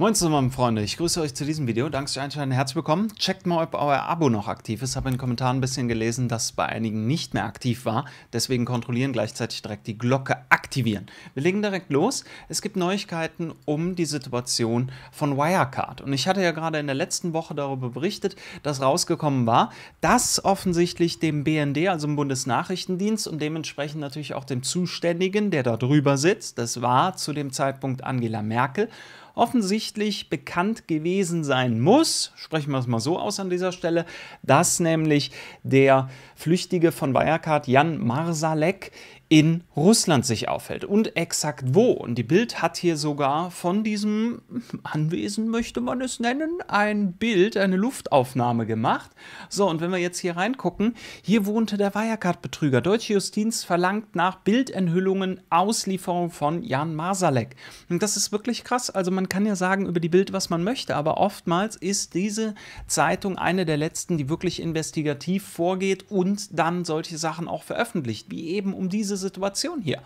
Moin zusammen, Freunde. Ich grüße euch zu diesem Video. Danke fürs Einschalten. Herzlich willkommen. Checkt mal, ob euer Abo noch aktiv ist. Habe in den Kommentaren ein bisschen gelesen, dass es bei einigen nicht mehr aktiv war. Deswegen kontrollieren, gleichzeitig direkt die Glocke aktivieren. Wir legen direkt los. Es gibt Neuigkeiten um die Situation von Wirecard. Und ich hatte ja gerade in der letzten Woche darüber berichtet, dass rausgekommen war, dass offensichtlich dem BND, also dem Bundesnachrichtendienst und dementsprechend natürlich auch dem Zuständigen, der da drüber sitzt, das war zu dem Zeitpunkt Angela Merkel, offensichtlich bekannt gewesen sein muss, sprechen wir es mal so aus an dieser Stelle, dass nämlich der Flüchtige von Wirecard Jan Marsalek in Russland sich aufhält und exakt wo. Und die Bild hat hier sogar von diesem Anwesen, möchte man es nennen, ein Bild, eine Luftaufnahme gemacht. So, und wenn wir jetzt hier reingucken, hier wohnte der Wirecard-Betrüger. Deutsche Justiz verlangt nach Bildenthüllungen Auslieferung von Jan Masalek. Und das ist wirklich krass. Also man kann ja sagen über die Bild, was man möchte, aber oftmals ist diese Zeitung eine der letzten, die wirklich investigativ vorgeht und dann solche Sachen auch veröffentlicht, wie eben um diese Situation hier.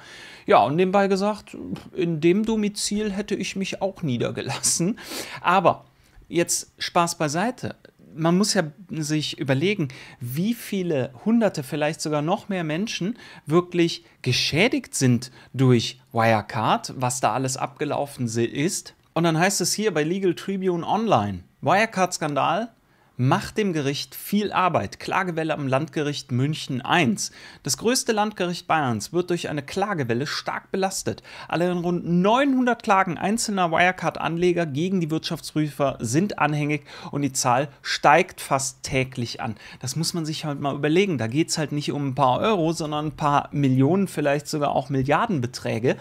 Ja, und nebenbei gesagt, in dem Domizil hätte ich mich auch niedergelassen. Aber jetzt Spaß beiseite man muss ja sich überlegen, wie viele hunderte, vielleicht sogar noch mehr Menschen wirklich geschädigt sind durch Wirecard, was da alles abgelaufen ist. Und dann heißt es hier bei Legal Tribune Online, Wirecard-Skandal, macht dem Gericht viel Arbeit. Klagewelle am Landgericht München 1. Das größte Landgericht Bayerns wird durch eine Klagewelle stark belastet. Allein rund 900 Klagen einzelner Wirecard-Anleger gegen die Wirtschaftsprüfer sind anhängig und die Zahl steigt fast täglich an. Das muss man sich halt mal überlegen. Da geht es halt nicht um ein paar Euro, sondern ein paar Millionen, vielleicht sogar auch Milliardenbeträge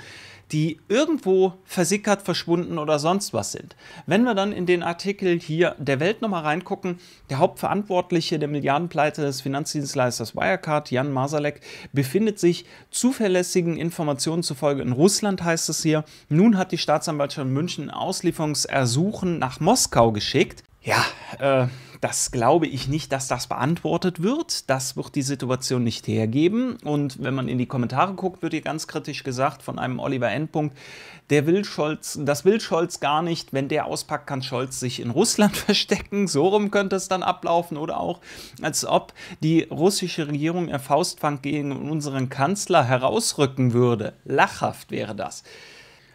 die irgendwo versickert, verschwunden oder sonst was sind. Wenn wir dann in den Artikel hier der Welt nochmal reingucken, der Hauptverantwortliche der Milliardenpleite des Finanzdienstleisters Wirecard, Jan Masalek, befindet sich zuverlässigen Informationen zufolge in Russland, heißt es hier. Nun hat die Staatsanwaltschaft München Auslieferungsersuchen nach Moskau geschickt. Ja, äh, das glaube ich nicht, dass das beantwortet wird. Das wird die Situation nicht hergeben. Und wenn man in die Kommentare guckt, wird hier ganz kritisch gesagt von einem Oliver Endpunkt, der will Scholz, das will Scholz gar nicht. Wenn der auspackt, kann Scholz sich in Russland verstecken. So rum könnte es dann ablaufen. Oder auch, als ob die russische Regierung ihr Faustfang gegen unseren Kanzler herausrücken würde. Lachhaft wäre das.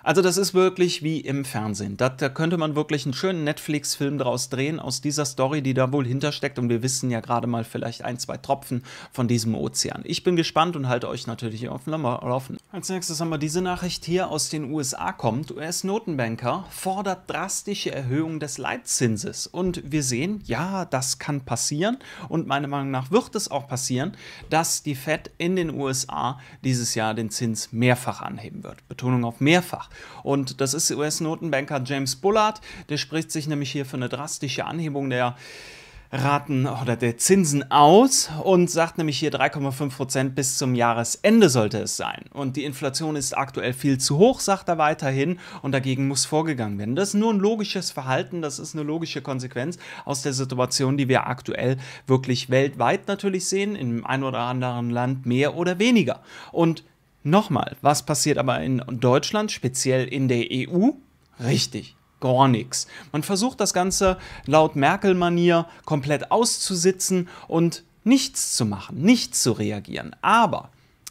Also das ist wirklich wie im Fernsehen. Da, da könnte man wirklich einen schönen Netflix-Film draus drehen, aus dieser Story, die da wohl hintersteckt. Und wir wissen ja gerade mal vielleicht ein, zwei Tropfen von diesem Ozean. Ich bin gespannt und halte euch natürlich auf dem Laufenden. Als nächstes haben wir diese Nachricht hier aus den USA kommt. US-Notenbanker fordert drastische Erhöhung des Leitzinses. Und wir sehen, ja, das kann passieren. Und meiner Meinung nach wird es auch passieren, dass die Fed in den USA dieses Jahr den Zins mehrfach anheben wird. Betonung auf mehrfach. Und das ist US-Notenbanker James Bullard. Der spricht sich nämlich hier für eine drastische Anhebung der Raten oder der Zinsen aus und sagt nämlich hier 3,5 Prozent bis zum Jahresende sollte es sein. Und die Inflation ist aktuell viel zu hoch, sagt er weiterhin, und dagegen muss vorgegangen werden. Das ist nur ein logisches Verhalten, das ist eine logische Konsequenz aus der Situation, die wir aktuell wirklich weltweit natürlich sehen, in einem oder anderen Land mehr oder weniger. Und Nochmal, was passiert aber in Deutschland, speziell in der EU? Richtig, gar nichts. Man versucht das Ganze laut Merkel-Manier komplett auszusitzen und nichts zu machen, nichts zu reagieren. Aber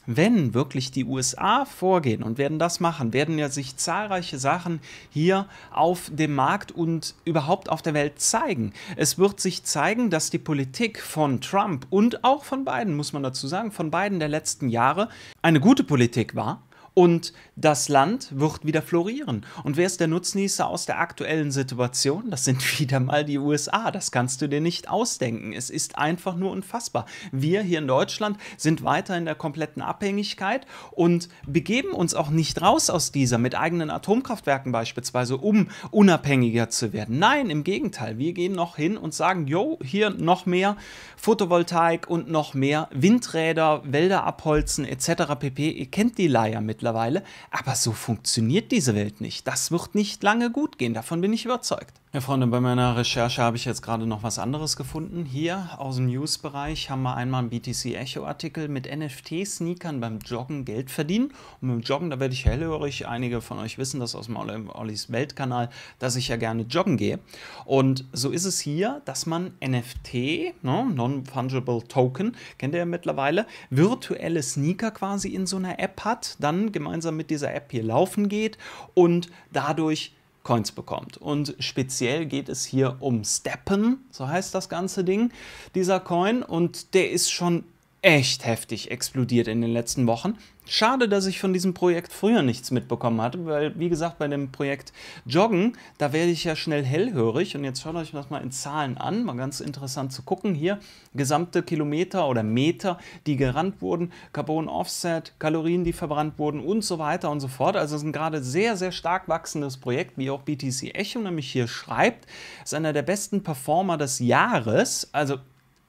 wenn wirklich die USA vorgehen und werden das machen, werden ja sich zahlreiche Sachen hier auf dem Markt und überhaupt auf der Welt zeigen. Es wird sich zeigen, dass die Politik von Trump und auch von Biden, muss man dazu sagen, von Biden der letzten Jahre eine gute Politik war, und das Land wird wieder florieren. Und wer ist der Nutznießer aus der aktuellen Situation? Das sind wieder mal die USA. Das kannst du dir nicht ausdenken. Es ist einfach nur unfassbar. Wir hier in Deutschland sind weiter in der kompletten Abhängigkeit und begeben uns auch nicht raus aus dieser mit eigenen Atomkraftwerken beispielsweise, um unabhängiger zu werden. Nein, im Gegenteil. Wir gehen noch hin und sagen, jo, hier noch mehr Photovoltaik und noch mehr Windräder, Wälder abholzen etc. pp. Ihr kennt die Leier mittlerweile mittlerweile. Aber so funktioniert diese Welt nicht. Das wird nicht lange gut gehen, davon bin ich überzeugt. Ja, Freunde, bei meiner Recherche habe ich jetzt gerade noch was anderes gefunden. Hier aus dem News-Bereich haben wir einmal einen BTC Echo-Artikel mit NFT-Sneakern beim Joggen Geld verdienen. Und beim Joggen, da werde ich hellhörig. Einige von euch wissen das aus dem Ollis Weltkanal, dass ich ja gerne joggen gehe. Und so ist es hier, dass man NFT, ne, Non-Fungible Token, kennt ihr ja mittlerweile, virtuelle Sneaker quasi in so einer App hat. Dann gemeinsam mit dieser App hier laufen geht und dadurch Coins bekommt. Und speziell geht es hier um Steppen, so heißt das ganze Ding, dieser Coin. Und der ist schon echt heftig explodiert in den letzten Wochen. Schade, dass ich von diesem Projekt früher nichts mitbekommen hatte, weil, wie gesagt, bei dem Projekt Joggen, da werde ich ja schnell hellhörig. Und jetzt schaut euch das mal in Zahlen an, mal ganz interessant zu gucken. Hier gesamte Kilometer oder Meter, die gerannt wurden, Carbon Offset, Kalorien, die verbrannt wurden und so weiter und so fort. Also es ist ein gerade sehr, sehr stark wachsendes Projekt, wie auch BTC Echo nämlich hier schreibt. Ist einer der besten Performer des Jahres. Also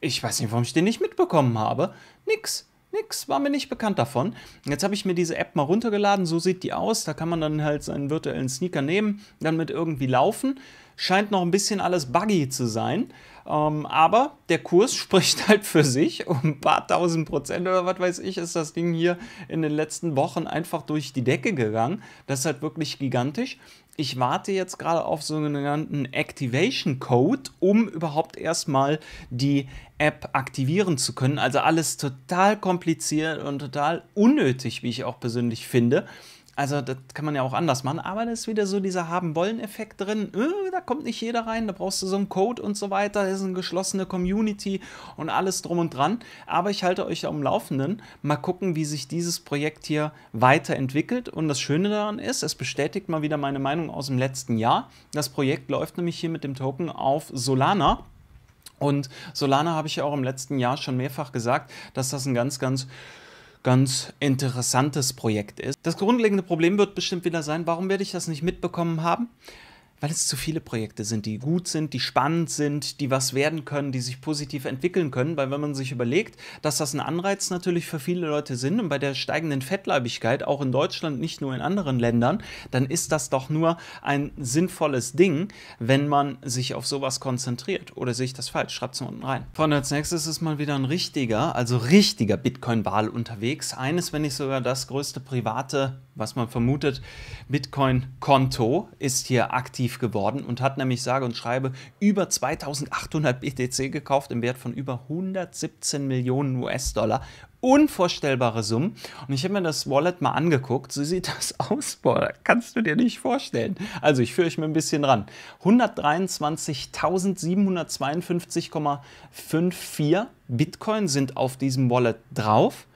ich weiß nicht, warum ich den nicht mitbekommen habe. Nix. Nix, war mir nicht bekannt davon. Jetzt habe ich mir diese App mal runtergeladen, so sieht die aus. Da kann man dann halt seinen virtuellen Sneaker nehmen, dann mit irgendwie laufen. Scheint noch ein bisschen alles buggy zu sein. Ähm, aber der Kurs spricht halt für sich. Um ein paar tausend Prozent oder was weiß ich, ist das Ding hier in den letzten Wochen einfach durch die Decke gegangen. Das ist halt wirklich gigantisch ich warte jetzt gerade auf sogenannten Activation Code, um überhaupt erstmal die App aktivieren zu können. Also alles total kompliziert und total unnötig, wie ich auch persönlich finde. Also das kann man ja auch anders machen, aber da ist wieder so dieser Haben-Wollen-Effekt drin. Äh, da kommt nicht jeder rein, da brauchst du so einen Code und so weiter. Das ist eine geschlossene Community und alles drum und dran. Aber ich halte euch am Laufenden. Mal gucken, wie sich dieses Projekt hier weiterentwickelt. Und das Schöne daran ist, es bestätigt mal wieder meine Meinung aus dem letzten Jahr. Das Projekt läuft nämlich hier mit dem Token auf Solana. Und Solana habe ich ja auch im letzten Jahr schon mehrfach gesagt, dass das ein ganz, ganz ganz interessantes Projekt ist. Das grundlegende Problem wird bestimmt wieder sein, warum werde ich das nicht mitbekommen haben? weil es zu viele Projekte sind, die gut sind, die spannend sind, die was werden können, die sich positiv entwickeln können. Weil wenn man sich überlegt, dass das ein Anreiz natürlich für viele Leute sind und bei der steigenden Fettleibigkeit, auch in Deutschland, nicht nur in anderen Ländern, dann ist das doch nur ein sinnvolles Ding, wenn man sich auf sowas konzentriert. Oder sehe ich das falsch? Schreibt es unten rein. Freunde, als nächstes ist mal wieder ein richtiger, also richtiger Bitcoin-Wahl unterwegs. Eines, wenn nicht sogar das größte private was man vermutet, Bitcoin-Konto ist hier aktiv geworden und hat nämlich sage und schreibe über 2800 BTC gekauft im Wert von über 117 Millionen US-Dollar. Unvorstellbare Summen. Und ich habe mir das Wallet mal angeguckt. So sieht das aus. Boah, kannst du dir nicht vorstellen. Also ich führe ich mir ein bisschen ran. 123.752,54 Bitcoin sind auf diesem Wallet drauf.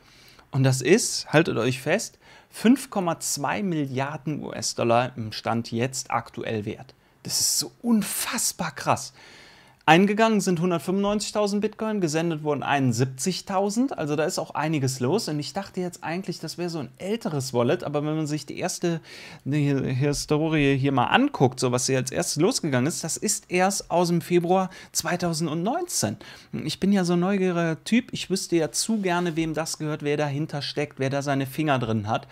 Und das ist, haltet euch fest, 5,2 Milliarden US-Dollar im Stand jetzt aktuell wert. Das ist so unfassbar krass. Eingegangen sind 195.000 Bitcoin, gesendet wurden 71.000, also da ist auch einiges los. Und ich dachte jetzt eigentlich, das wäre so ein älteres Wallet, aber wenn man sich die erste Historie hier mal anguckt, so was hier als erstes losgegangen ist, das ist erst aus dem Februar 2019. Ich bin ja so ein neugieriger Typ, ich wüsste ja zu gerne, wem das gehört, wer dahinter steckt, wer da seine Finger drin hat.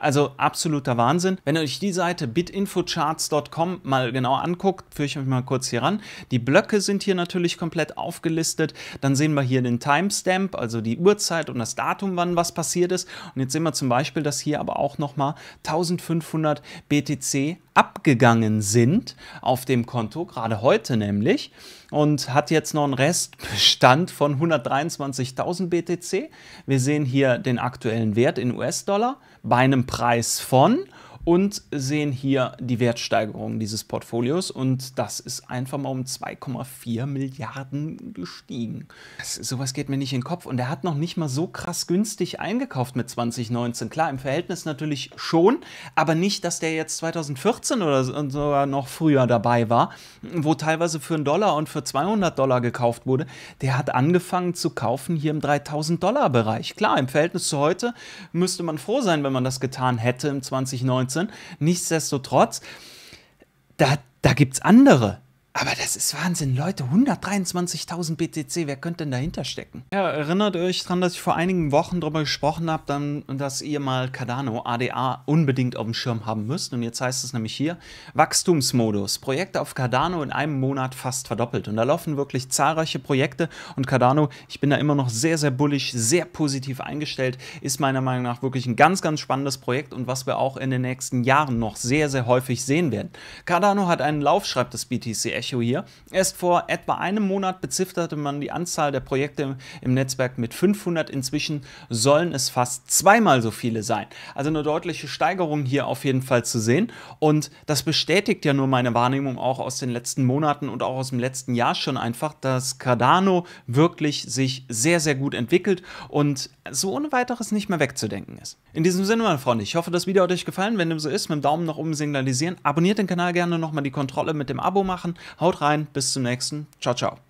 Also absoluter Wahnsinn. Wenn ihr euch die Seite bitinfocharts.com mal genau anguckt, führe ich euch mal kurz hier ran. Die Blöcke sind hier natürlich komplett aufgelistet. Dann sehen wir hier den Timestamp, also die Uhrzeit und das Datum, wann was passiert ist. Und jetzt sehen wir zum Beispiel, dass hier aber auch nochmal 1500 BTC abgegangen sind auf dem Konto, gerade heute nämlich, und hat jetzt noch einen Restbestand von 123.000 BTC. Wir sehen hier den aktuellen Wert in US-Dollar bei einem Preis von und sehen hier die Wertsteigerung dieses Portfolios und das ist einfach mal um 2,4 Milliarden gestiegen. Das, sowas geht mir nicht in den Kopf und er hat noch nicht mal so krass günstig eingekauft mit 2019. Klar, im Verhältnis natürlich schon, aber nicht, dass der jetzt 2014 oder sogar noch früher dabei war, wo teilweise für einen Dollar und für 200 Dollar gekauft wurde. Der hat angefangen zu kaufen hier im 3000 Dollar Bereich. Klar, im Verhältnis zu heute müsste man froh sein, wenn man das getan hätte im 2019 Blödsinn. Nichtsdestotrotz, da, da gibt es andere. Aber das ist Wahnsinn, Leute. 123.000 BTC, wer könnte denn dahinter stecken? Ja, erinnert euch daran, dass ich vor einigen Wochen darüber gesprochen habe, dass ihr mal Cardano ADA unbedingt auf dem Schirm haben müsst. Und jetzt heißt es nämlich hier: Wachstumsmodus. Projekte auf Cardano in einem Monat fast verdoppelt. Und da laufen wirklich zahlreiche Projekte. Und Cardano, ich bin da immer noch sehr, sehr bullig, sehr positiv eingestellt. Ist meiner Meinung nach wirklich ein ganz, ganz spannendes Projekt und was wir auch in den nächsten Jahren noch sehr, sehr häufig sehen werden. Cardano hat einen Lauf, schreibt das BTC Echo Ratio hier. Erst vor etwa einem Monat bezifferte man die Anzahl der Projekte im Netzwerk mit 500. Inzwischen sollen es fast zweimal so viele sein. Also eine deutliche Steigerung hier auf jeden Fall zu sehen. Und das bestätigt ja nur meine Wahrnehmung auch aus den letzten Monaten und auch aus dem letzten Jahr schon einfach, dass Cardano wirklich sich sehr, sehr gut entwickelt und so ohne weiteres nicht mehr wegzudenken ist. In diesem Sinne, meine Freunde, ich hoffe, das Video hat euch gefallen. Wenn dem so ist, mit dem Daumen nach oben signalisieren. Abonniert den Kanal gerne, nochmal die Kontrolle mit dem Abo machen. Haut rein, bis zum nächsten. Ciao, ciao.